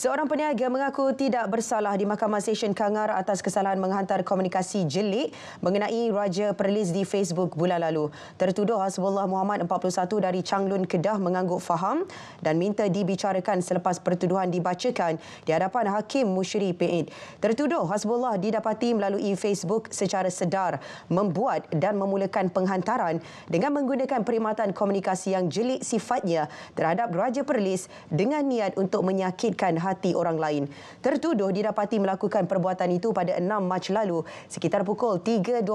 Seorang peniaga mengaku tidak bersalah di Mahkamah Session Kangar atas kesalahan menghantar komunikasi jelik mengenai Raja Perlis di Facebook bulan lalu. Tertuduh Hasbullah Muhammad 41 dari Changlun Kedah mengangguk faham dan minta dibicarakan selepas pertuduhan dibacakan di hadapan Hakim Mushri Pe'id. Tertuduh Hasbullah didapati melalui Facebook secara sedar membuat dan memulakan penghantaran dengan menggunakan perkhidmatan komunikasi yang jelik sifatnya terhadap Raja Perlis dengan niat untuk menyakitkan Hasbullah hati orang lain. Tertuduh didapati melakukan perbuatan itu pada 6 Mac lalu sekitar pukul 3.26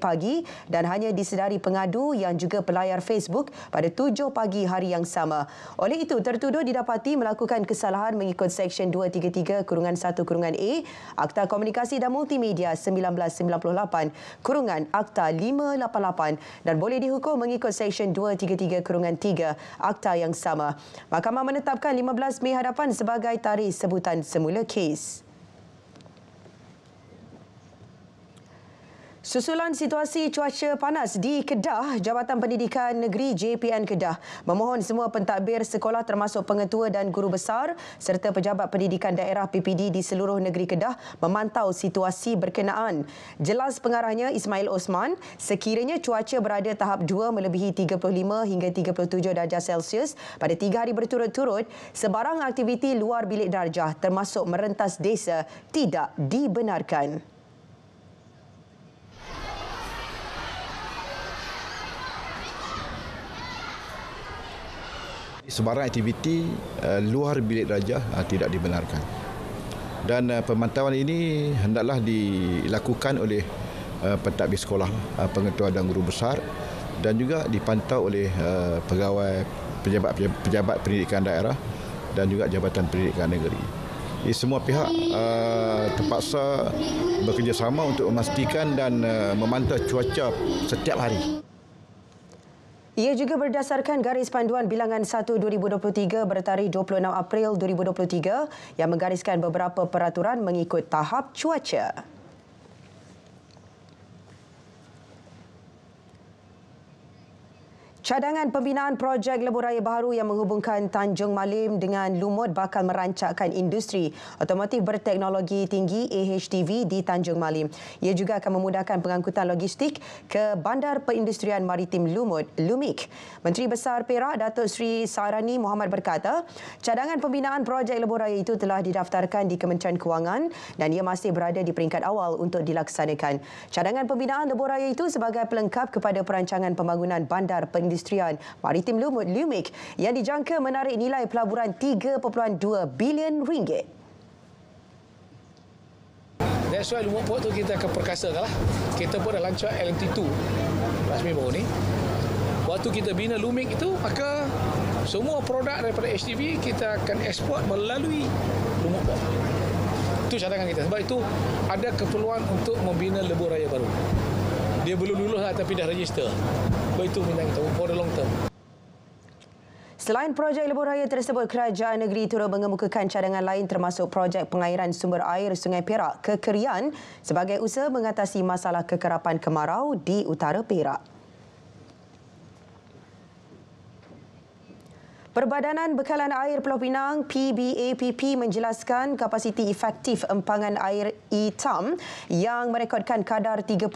pagi dan hanya disedari pengadu yang juga pelayar Facebook pada 7 pagi hari yang sama. Oleh itu, tertuduh didapati melakukan kesalahan mengikut Seksyen 233 kurungan 1 kurungan A Akta Komunikasi dan Multimedia 1998 kurungan Akta 588 dan boleh dihukum mengikut Seksyen 233 kurungan 3 Akta yang sama. Mahkamah menetapkan 15 Mei hadapan sebagai tarikh mengomentari sebutan semula kes. Susulan situasi cuaca panas di Kedah, Jabatan Pendidikan Negeri JPN Kedah memohon semua pentadbir sekolah termasuk pengetua dan guru besar serta pejabat pendidikan daerah PPD di seluruh negeri Kedah memantau situasi berkenaan. Jelas pengarahnya Ismail Osman, sekiranya cuaca berada tahap 2 melebihi 35 hingga 37 darjah Celsius pada 3 hari berturut-turut, sebarang aktiviti luar bilik darjah termasuk merentas desa tidak dibenarkan. sebarang aktiviti uh, luar bilik raja uh, ah, tidak dibenarkan. Dan uh, pemantauan ini hendaklah dilakukan oleh uh, eh, pentadbir sekolah, uh, pengetua dan guru besar dan juga dipantau oleh uh, pegawai pejabat pejabat pendidikan daerah dan juga jabatan pendidikan negeri. Jadi semua pihak uh, terpaksa bekerjasama untuk memastikan dan uh, memantau cuaca setiap hari. Ia juga berdasarkan garis panduan bilangan 1 2023 bertarikh 26 April 2023 yang menggariskan beberapa peraturan mengikut tahap cuaca. Cadangan pembinaan projek lebuh raya baru yang menghubungkan Tanjung Malim dengan Lumut bakal merancakkan industri otomotif berteknologi tinggi AHTV di Tanjung Malim. Ia juga akan memudahkan pengangkutan logistik ke Bandar Perindustrian Maritim Lumut, LUMIK. Menteri Besar Perak, Datuk Sri Sarani Muhammad berkata, cadangan pembinaan projek lebuh raya itu telah didaftarkan di Kementerian Kewangan dan ia masih berada di peringkat awal untuk dilaksanakan. Cadangan pembinaan lebuh raya itu sebagai pelengkap kepada perancangan pembangunan Bandar Perindustrian Perindustrian Maritim Lumut Lumik yang dijangka menarik nilai pelaburan 3.2 bilion ringgit. That's why Lumut Port tu kita akan perkasa lah. Kita pun dah lancar LMT2 rasmi baru ni. Waktu kita bina Lumik itu, maka semua produk daripada HDB kita akan ekspor melalui Lumut Port. Itu cadangan kita. Sebab itu ada keperluan untuk membina lebuh raya baru dia belum lulus lah tapi dah register. Kau itu minta kita for the long term. Selain projek lebuh raya tersebut, kerajaan negeri turut mengemukakan cadangan lain termasuk projek pengairan sumber air Sungai Perak ke Kerian sebagai usaha mengatasi masalah kekerapan kemarau di utara Perak. Perbadanan Bekalan Air Pulau Pinang PBAPP menjelaskan kapasiti efektif empangan air hitam yang merekodkan kadar 30.3%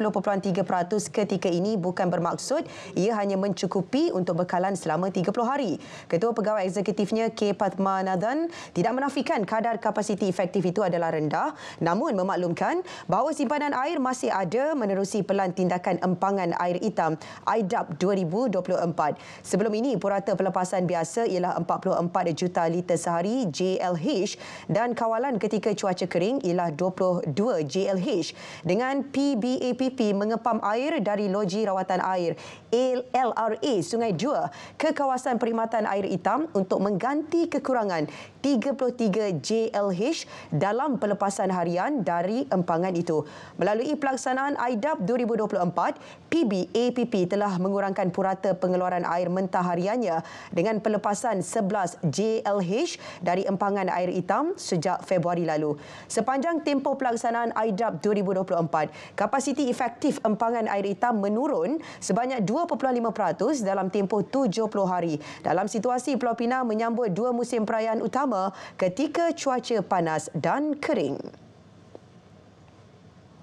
ketika ini bukan bermaksud ia hanya mencukupi untuk bekalan selama 30 hari. Ketua Pegawai Eksekutifnya K. Padma Nathan tidak menafikan kadar kapasiti efektif itu adalah rendah namun memaklumkan bahawa simpanan air masih ada menerusi Pelan Tindakan Empangan Air Hitam IDAP 2024. Sebelum ini purata pelepasan biasa ialah 44 juta liter sehari JLH dan kawalan ketika cuaca kering ialah 22 JLH dengan PBAPP mengepam air dari loji rawatan air LRA Sungai Jua ke kawasan perkhidmatan air hitam untuk mengganti kekurangan 33 JLH dalam pelepasan harian dari empangan itu. Melalui pelaksanaan IDAP 2024, PBAPP telah mengurangkan purata pengeluaran air mentah hariannya dengan pelepasan kawasan 11 JLH dari empangan air hitam sejak Februari lalu. Sepanjang tempoh pelaksanaan IDAP 2024, kapasiti efektif empangan air hitam menurun sebanyak 2.5% dalam tempoh 70 hari dalam situasi Pulau Pinang menyambut dua musim perayaan utama ketika cuaca panas dan kering.